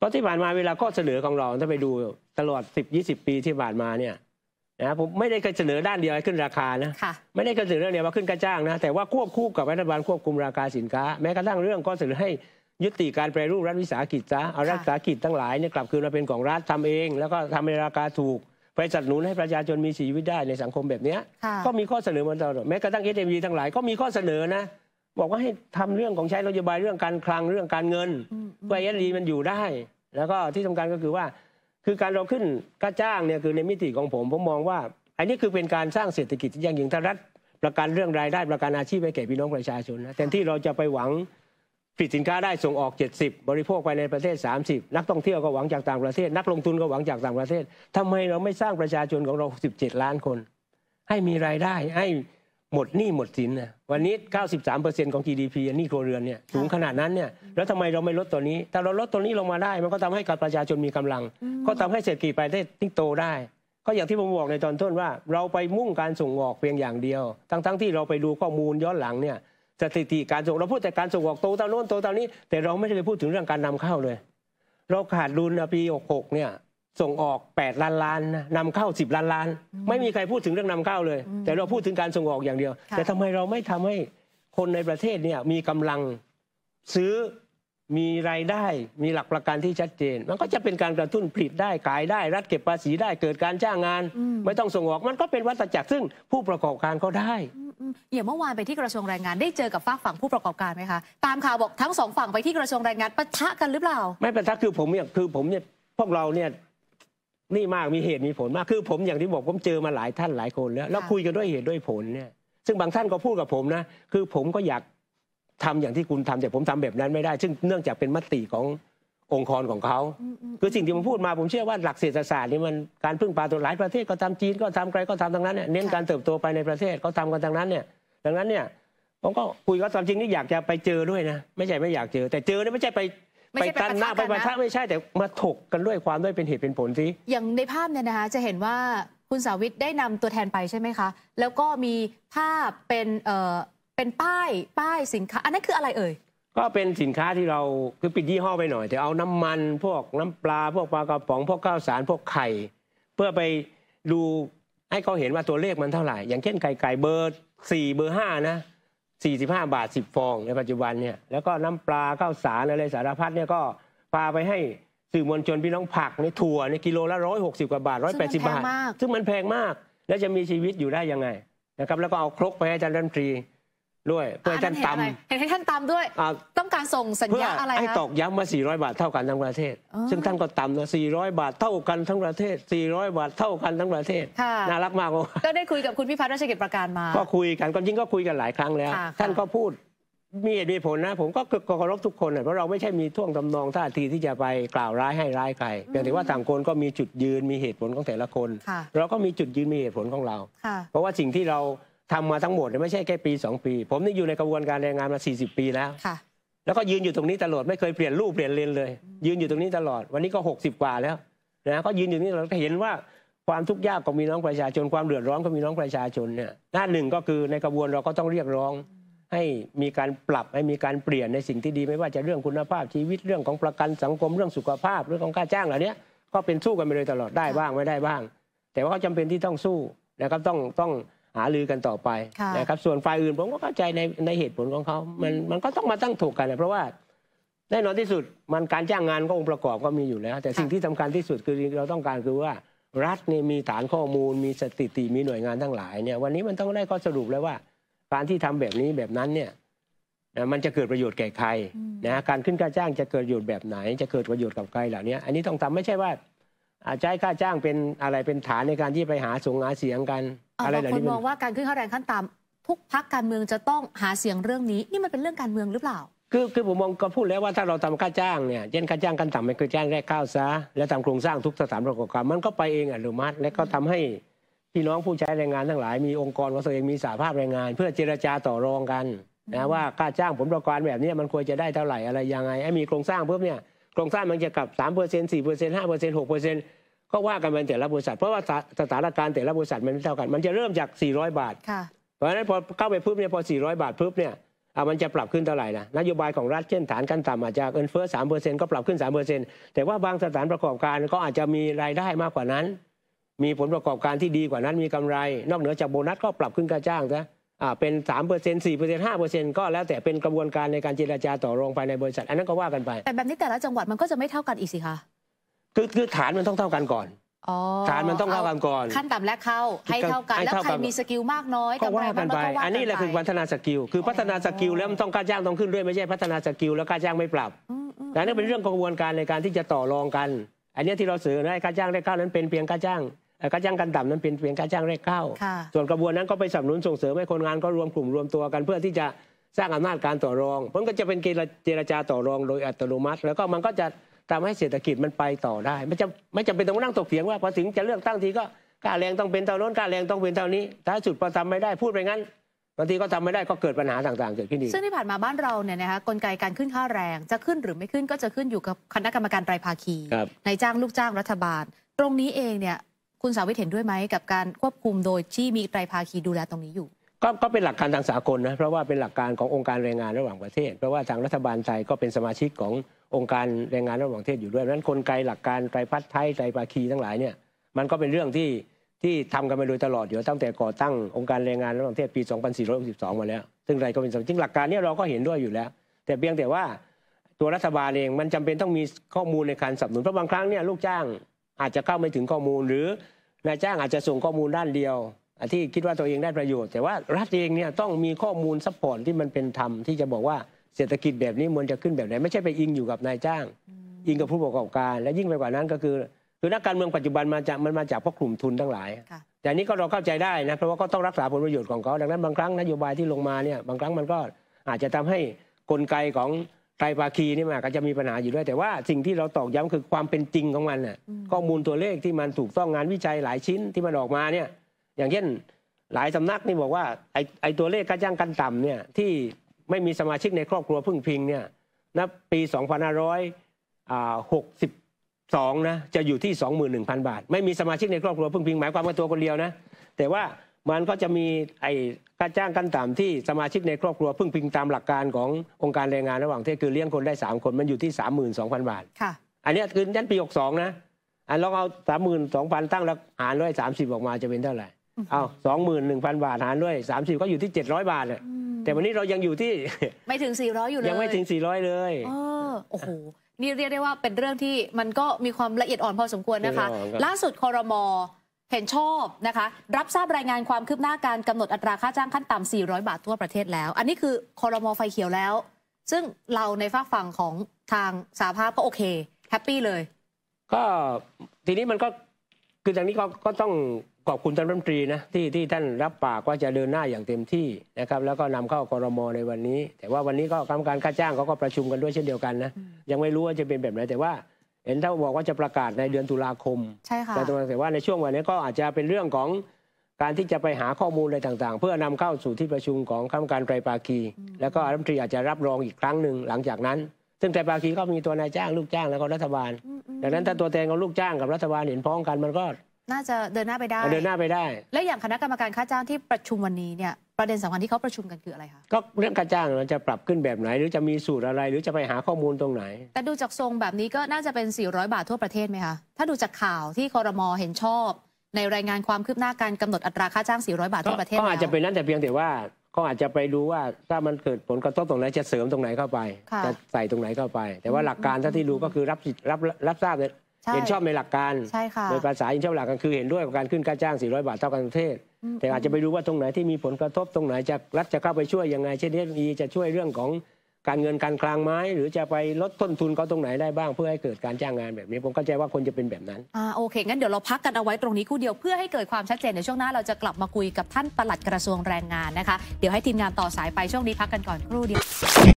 เพราะที่ผ่านมาเวลาข้อเสนอของเราถ้าไปดูตลอด10 20 ปีที่ผ่านมาเนี่ยนะผมไม่ได้เคยเสนอด้านเดียวขึ้นราคานะไม่ได้เคยเสนอเรื่องเดียวว่าขึ้นค่าจ้างนะแต่ว่าควบคู่กับรัฐบาลควบคุมราคาสินค้าแม้กระทั่งเรื่องก็เสนอให้ยุติการแปรรูปรัฐวิสาหกิจซะเอารัฐวิสาหกิจทั้งหลายเนี่ยกลับคืนมาเป็นของรัฐทำเอง แล้วก็ทำในราคาถูกไปจัดหนุนให้ประชาชนมีชีวิตได้ในสังคมแบบนี้ก็มีข้อเสนอมาตลอดแม้กระทั่งเอสเอ็มดีทั้งหลายก็มีข้อเสนอนะบอกว่าให้ทำเรื่องของใช้นโยบายเรื่องการคลังเรื่องการเงินเพื่อเอสดีมันอยู่ได้ แล้วก็ที่สำคัญก็คือว่า คือการเราขึ้นค่าจ้างเนี่ยคือในมิติของผมผมมองว่า อันนี้คือเป็นการสร้างเศรษฐกิจที่ยังยิงทารัฐประกันเรื่องรายได้ประกันอาชีพให้แก่พี่น้องประชาชนนะแทนที่เราจะไปหวังผลิตสินค้าได้ส่งออก70บริโภคภายในประเทศ30นักท่องเที่ยวก็หวังจากต่างประเทศ นักลงทุนก็หวังจากต่างประเทศ ทำไมเราไม่สร้างประชาชนของเรา17ล้านคน ให้มีรายได้ให้หมดหนี้หมดสินนะวันนี้93%ของ GDP หนี้ครัวเรือนเนี่ยสูงขนาดนั้นเนี่ยแล้วทำไมเราไม่ลดตัวนี้ถ้าเราลดตัวนี้ลงมาได้ มันก็ทำให้กับประชาชนมีกำลัง ก็ทำให้เศรษฐกิจไปได้ทิ่งโตได้ ก็อย่างที่ผมบอกในตอนต้นว่า เราไปมุ่งการส่งออกเพียงอย่างเดียวทั้งๆทที่เราไปดูข้อมูลย้อนหลังเนี่ยสถิติการส่งเราพูดแต่การส่งออกโตตานโน้นโตตานนี้แต่เราไม่ได้พูดถึงเรื่องการนำเข้าเลย เราขาดดุลปี66เนี่ยส่งออก 8 ล้านล้านนะนำเข้า 10 ล้านล้าน ไม่มีใครพูดถึงเรื่องนำเข้า เลย แต่เราพูดถึงการส่งออกอย่างเดียว แต่ทำไมเราไม่ทำให้คนในประเทศเนี่ยมีกำลังซื้อมีรายได้มีหลักประกันที่ชัดเจน มันก็จะเป็นการกระตุ้นผลิตได้ขายได้รัฐเก็บภาษีได้เกิดการจ้างงาน ไม่ต้องส่งออกมันก็เป็นวัตจักรซึ่งผู้ประกอบการก็ได้อย่างเมื่อวานไปที่กระทรวงแรงงานได้เจอกับฝากฝั่งผู้ประกอบการไหมคะตามข่าวบอกทั้งสองฝั่งไปที่กระทรวงแรงงานปะทะกันหรือเปล่า ไม่ปะทะคือผมเนี่ยคือผมเนี่ยพวกเราเนี่ยนี่มากมีเหตุมีผลมากคือผมอย่างที่บอกผมเจอมาหลายท่านหลายคน แล้วแล้วคุยกันด้วยเหตุด้วยผลเนี่ยซึ่งบางท่านก็พูดกับผมนะคือผมก็อยากทำอย่างที่คุณทำแต่ผมทำแบบนั้นไม่ได้ ซึ่งเนื่องจากเป็นมติขององค์กรของเขาคือสิ่งที่ผมพูดมาผมเชื่อว่าหลักเศรษฐศาสตร์นี่มันการพึ่งพาตัวหลายประเทศก็ทำจีนก็ทำใครก็ทำทั้งนั้นเนี่ยเน้นการเติบโตไปในประเทศเขาทากันทั้งนั้นเนี่ยดังนั้นเนี่ย ผมก็คุยกับควจริงนี่อยากจะไปเจอด้วยนะไม่ใช่ไม่อยากเจอ แต่เจอเนี่ยไม่ใช่ไปไปตันหน้าไปบรนทดไม่ใช่แต่มาถกกันด้วยความด้วยเป็นเหตุเป็นผลสิอย่างในภาพเนี่ยนะคะจะเห็นว่าคุณสาวิทได้นำตัวแทนไปใช่ไหมคะ แล้วก็มีภาพเป็นเอ่อเป็นป้ายป้ายสินค้า อันนั้นคืออะไรเอ่ย ก็เป็นสินค้าที่เราคือ ปิดยี่ห้อไปหน่อยแต่เอาน้ำมันพวก น้ำปลา พวกปลากระป๋อง พวกข้าวสารพวกไข่ เพื่อไปดูให้เขาเห็นว่าตัวเลขมันเท่าไหร่อย่างเช่นไก่ไก่เบอร์สี่เบอร์ห้านะ45 บาท 10 ฟอง ในปัจจุบันเนี่ยแล้วก็ น้ำปลาข้าวสาร อะไร สารพัดเนี่ยก็พาไปให้สื่อมวลชนพี่น้องผักในถั่วในกิโลละ160กว่าบาท 180 บาท ซึ่งมันแพงมากแล้วจะมีชีวิตอยู่ได้ยังไงนะครับแล้วก็เอาครกไปให้อาจารย์ดนตรีด้วยเพื่อให้ท่านตำเห็นให้ท่านตำด้วยต้องการส่งสัญญาอะไรให้ตอกย้ำมา 400 บาทเท่ากันทั้งประเทศ ซึ่งท่านก็ตำนะ 400 บาทเท่ากันทั้งประเทศ 400 บาทเท่ากันทั้งประเทศน่ารักมากเลยก็ได้คุยกับคุณพิพัฒน์ราชกิจประการมา ก็คุยกันก็ยิ่งก็คุยกันหลายครั้งแล้ว ท่านก็พูด มีเหตุมีผลนะ ผมก็เคารพทุกคนเพราะเราไม่ใช่มีท่วงทำนองท่าทีที่จะไปกล่าวร้ายให้ร้ายใครเพ่ยงแต่ว่าต่างคนก็มีจุดยืนมีเหตุผลของแต่ละคน เราก็มีจุดยืนมีเหตุผลของเราเพราะว่าสิ่งที่เราทำมาทั้งหมดไม่ใช่แค่ปี2ปี ผมนี่อยู่ในกระบวนการแรงงานมา40ปีแล้ว แล้วก็ยืนอยู่ตรงนี้ตลอด ไม่เคยเปลี่ยนรูปเปลี่ยนเลนเลย ยืนอยู่ตรงนี้ตลอดวันนี้ก็ 60 กว่าแล้วนะก็ยืนอยู่นี้เราเห็นว่าความทุกข์ยากก็มีน้องประชาชน ความเดือดร้อนก็มีน้องประชาชนเนี่ยหน้าหนึ่งก็คือในกระบวนเราก็ต้องเรียกร้อง ให้มีการปรับให้มีการเปลี่ยนในสิ่งที่ดีไม่ว่าจะเรื่องคุณภาพชีวิตเรื่องของประกันสังคมเรื่องสุขภาพเรื่องของค่าจ้างเหล่านี้ก็เป็นสู้กันไปเลยตลอดได้บ้างไม่ได้บ้าง แต่ว่าขาจำเป็นที่ต้องสู้นะครับต้องต้องหาลือกันต่อไปนะครับ ส่วนฝ่ายอื่นผมก็เข้าใจในในเหตุผลของเขามันมันก็ต้องมาตั้งถกกันนะเพราะว่าแน่นอนที่สุดมันการจ้างงานก็องค์ประกอบก็มีอยู่แล้ว แต่สิ่งที่สำคัญที่สุดคือเราต้องการคือว่ารัฐนี่มีฐานข้อมูล มีสถิติมีหน่วยงานทั้งหลายเนี่ย วันนี้มันต้องได้ข้อสรุปแล้วว่าการที่ทำแบบนี้แบบนั้นเนี่ยมันจะเกิดประโยชน์แก่ใครนะการขึ้นค่าจ้างจะเกิดประโยชน์แบบไหน จะเกิดประโยชน์กับใครเหล่านี้อันนี้ต้องทำไม่ใช่ว่าใช้ค่าจ้างเป็นอะไรเป็นฐานในการที่ไปหาสงหาเสียงกันอะไรบบนี้บางคนมองว่าการขึ้นค่าแรงขั้นต่ำทุกพักการเมืองจะต้องหาเสียงเรื่องนี้ นี่มันเป็นเรื่องการเมืองหรือเปล่า คือคือผมมองก็พูดแล้วว่าถ้าเราทำค่าจ้างเนี่ยเช่นค่าจ้างขั้นต่ำมันคือจ้างแรกข้าวซะแล้วทำโครงสร้างทุกสถานประกอบการมันก็ไปเองอัตโนมัติและก็ทำให้พี่น้องผู้ใช้แรงงานทั้งหลาย มีองค์กรของตัวเองมีสหภาพแรงงาน เพื่อเจรจาต่อรองกันนะว่าค่าจ้างผลประกอบการแบบนี้มันควรจะได้เท่าไหร่อะไรยังไงไอ้มีโครงสร้างปุ๊บเนี่ยโครงสร้างมันจะกลับ 3% 4% 5% 6%ก็ว่ากันเป็นแต่ละบริษัท เพราะว่าสถานการณ์แต่ละบริษัทมันไม่เท่ากัน มันจะเริ่มจาก 400 บาทเพราะฉะนั้นพอเข้าไปปุ๊บเนี่ยพอ 400 บาทปุ๊บเนี่ยมันจะปรับขึ้นเท่าไหร่นะนโยบายของรัฐเช่นฐานขั้นต่ำอาจจะเงินเฟ้อสามเปอร์เซ็นต์ก็ปรับขึ้นสามเปอร์เซ็นต์แต่ว่าบางสถานประกอบการก็อาจจะมีรายได้มากกว่านั้น มีผลประกอบการที่ดีกว่านั้น มีกำไรนอกเหนือจากโบนัสก็ปรับขึ้นค่าจ้างนะเป็นสามเปอร์เซ็นต์สี่เปอร์เซ็นต์ห้าเปอร์เซ็นต์ก็แล้วแต่เป็นกระบวนการในการเจรจาต่อรองภายในบริษัท อันนั้นก็ว่ากันไป แต่แบบนี้แต่ละจังหวัดมันก็จะไม่เท่ากันอีกสิคะคือคือฐานมันต้องเท่ากันก่อนอฐานมันต้องเท่ากันก่อนขั้นต่ำและเข้าให้เท่ากันแล้วใครมีสกิลมากน้อยก็ว่ากันไปอันนี้แหละคือพัฒนาสกิลคือพัฒนาสกิลแล้วมันต้องค่าจ้างต้องขึ้นด้วยไม่ใช่พัฒนาสกิลแล้วค่าจ้างไม่ปรับอันนั่นเป็นเรื่องกระบวนการในการที่จะต่อรองกันอันนี้ที่เราเสนอให้ค่าจ้างแรกเข้านั้นเป็นเพียงค่าจ้างเอ่ค่าจ้างกันต่ำนั้นเป็นเพียงค่าจ้างแรกเข้า ส่วนกระบวนนั้นก็ไปสนับสนุนส่งเสริมให้คนงานก็รวมกลุ่มรวมตัวกัน เพื่อที่จะสร้างอำนาจการต่อรองมันก็จะเป็นเจรจาต่อรองโดยอัตโนมัติ แล้วก็มันก็จะทำให้เศรษฐกิจมันไปต่อได้ไม่จำไม่จำเป็นต้องนั่งตกเถียงว่าพอถึงจะเลือกตั้งทีก็ค่าแรงต้องเป็นเท่านั้นค่าแรงต้องเป็นเท่านี้ท้ายสุดพอทำไม่ได้พูดไปงั้นบางทีก็ทำไม่ได้ก็เกิดปัญหาต่างๆเกิดขึ้นอีกซึ่งที่ผ่านมาบ้านเราเนี่ยนะคะกลไกการขึ้นค่าแรงจะขึ้นหรือไม่ขึ้นก็จะขึ้นอยู่กับคณะกรรมการรายภาคีในจ้างลูกจ้างรัฐบาล ตรงนี้เองเนี่ยคุณสาวิทย์เห็นด้วยไหมกับการควบคุมโดยที่มีรายภาคีดูแลตรงนี้อยู่ก็ก็เป็นหลักการทางสากลนะเพราะว่าเป็นหลักการขององค์การแรงงานระหว่างประเทศ เพราะว่าทางรัฐบาลไทยก็เป็นสมาชิกขององค์การแรงงานระหว่างประเทศอยู่ด้วยนั้นกลไกหลักการไตรพัฒน์ไทยไตรภาคีทั้งหลายเนี่ยมันก็เป็นเรื่องที่ที่ทำกันมาโดยตลอดอยู่ตั้งแต่ก่อตั้งองค์การแรงงานระหว่างประเทศปี 2462 มาแล้วซึ่งไรก็เป็นสมาิงหลักการนี้เราก็เห็นด้วยอยู่แล้ว แต่เพียงแต่ว่าตัวรัฐบาลเองมันจำเป็นต้องมีข้อมูลในการสนับสนุนเพราะบางครั้งเนี่ยลูกจ้างอาจจะเข้าไม่ถึงข้อมูล หรือนายจ้างอาจจะส่งข้อมูลด้านเดียวที่คิดว่าตัวเองได้ประโยชน์แต่ว่ารัฐเองเนี่ยต้องมีข้อมูลซัพพอร์ตที่มันเป็นธรรมที่จะบอกว่าเศรษฐกิจแบบนี้มันจะขึ้นแบบไหนไม่ใช่ไปอิงอยู่กับนายจ้างอิงกับผู้ประกอบการ และยิ่งไปกว่านั้นก็คือ คือนักการเมืองปัจจุบันมาจากมันมาจากพวกกลุ่มทุนทั้งหลายแต่นี้ก็เราเข้าใจได้นะเพราะว่าก็ต้องรักษาผลประโยชน์ของเขาดังนั้นบางครั้งนโยบายที่ลงมาเนี่ยบางครั้งมันก็อาจจะทำให้กลไกของไตรภาคีนี่มันก็จะมีปัญหาอยู่ด้วยแต่ว่า สิ่งที่เราตอกย้ำคือความเป็นจริงของมันน่ะข้อมูลตัวเลขที่มันถูกต้องงานวิจัยหลายชิ้นที่มันออกมาเนี่ยอย่างเช่นหลายสำนักนี่บอกว่าไอไอตัวเลขค่าจ้างกันต่ำเนี่ยที่ไม่มีสมาชิกในครอบครัวพึ่งพิงเนี่ยนะปี2562นะจะอยู่ที่21,000บาท ไม่มีสมาชิกในครอบครัวพึ่งพิง หมายความว่าตัวคนเดียวนะแต่ว่ามันก็จะมีไอ้ค่าจ้างกันต่ำที่สมาชิกในครอบครัวพึ่งพิงตามหลักการขององค์การแรงงาน ระหว่างประเทศคือเลี้ยงคนได้ 3คนมันอยู่ที่ 32,000 บาทค่ะอันนี้คือยันปี62นะอันลองเอา32,000ตั้งแล้วหารด้วย30ออกมาจะเป็นเท่าไหร่เอาสองหมื่นหนึ่งพันบาทหารด้วย สามสิบก็อยู่ที่เจ็ดร้อยบาทเลยแต่วันนี้เรายังอยู่ที่ไม่ถึงสี่ร้อยอยู่เลย ยังไม่ถึงสี่ร้อยเลย โอ้โห นี่เรียกได้ว่าเป็นเรื่องที่มันก็มีความละเอียดอ่อนพอสมควรนะคะ ล่าสุดคอรมอเห็นชอบนะคะ รับทราบรายงานความคืบหน้าการกำหนดอัตราค่า จ้างขั้นต่ำสี่ร้อยบาททั่วประเทศแล้ว อันนี้คือคอรมอไฟเขียวแล้ว ซึ่งเราในฝากฝั่งของทางสาภาพก็โอเคแฮปปี้เลย ก็ทีนี้มันก็คือจากนี้ก็ต้องขอบคุณท่านรัฐมนตรีนะที่ที่ท่านรับปากว่าจะเดินหน้าอย่างเต็มที่นะครับแล้วก็นำเข้าคอรมอในวันนี้ แต่ว่าวันนี้ก็กรรมการค่าจ้างเขาก็ประชุมกันด้วยเช่นเดียวกันนะยังไม่รู้ว่าจะเป็นแบบไหนแต่ว่าเห็นท่านบอกว่าจะประกาศในเดือนตุลาคมใช่ค่ะแต่ตงว่าในช่วงวันนี้ก็อาจจะเป็นเรื่องของการที่จะไปหาข้อมูลอะไรต่างๆ เพื่อนำเข้าสู่ที่ประชุมของคกรรมการไตรภาคี แล้วก็รัฐมนตรีอาจจะรับรองอีกครั้งหนึ่งหลังจากนั้น ซึ่งไตรภาคีก็มีตัวนายจ้างลูกจ้างแล้วก็รัฐบาล ดังนั้นถ้าตัวแทนของลูกจ้างกับรัฐบาลเห็นพ้องกันมันก็น่าจะเดินหน้าไปได้เดินหน้าไปได้ และอย่างคณะกรรมการค่าจ้างที่ประชุมวันนี้เนี่ยประเด็นสำคัญที่เขาประชุมกันคืออะไรคะก็เรื่องค่าจ้างเราจะปรับขึ้นแบบไหนหรือจะมีสูตรอะไรหรือจะไปหาข้อมูลตรงไหน แต่ดูจากทรงแบบนี้ก็น่าจะเป็น 400 บาททั่วประเทศไหมคะถ้าดูจากข่าวที่คอรมอเห็นชอบ ในรายงานความคืบหน้าการกำหนดอัตราค่าจ้าง 400 บาททั่วประเทศก็อาจจะเป็นนั้นแต่เพียงแต่ว่าก็อาจจะไปดูว่าถ้ามันเกิดผลกระทบตรงไหนจะเสริมตรงไหนเข้าไปจะใส่ตรงไหนเข้าไป แต่ว่าหลักการถ้าที่ดูก็คือรับรับรับทราบเห็นชอบในหลักการใช่ค่ะโดยภาษาเห็นชอบหลักการคือเห็นด้วยกับการขึ้นค่าจ้าง 400 บาทเท่ากันทั้งประเทศ แต่อาจจะไปดูว่าตรงไหนที่มีผลกระทบตรงไหนจะรัฐจะเข้าไปช่วยยังไง เช่นเทคโนโลยีจะช่วยเรื่องของการเงินการคลังไม้ หรือจะไปลดต้นทุนเขาตรงไหนได้บ้าง เพื่อให้เกิดการจ้างงานแบบนี้ผมเข้าใจว่าคนจะเป็นแบบนั้น อ่า โอเค งั้นเดี๋ยวเราพักกันเอาไว้ตรงนี้คู่เดียวเพื่อให้เกิดความชัดเจนในช่วงหน้าเราจะกลับมาคุยกับท่านปลัดกระทรวงแรงงานนะคะ เดี๋ยวให้ทีมงานต่อสายไปช่วงนี้พักกันก่อนครู่เดียว